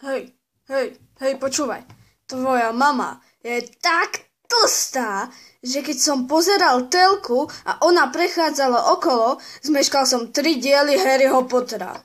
Hej, hej, hej, počúvaj. Tvoja mama je tak tlstá, že keď som pozeral telku a ona prechádzala okolo, zmeškal som tri diely Harryho Pottera.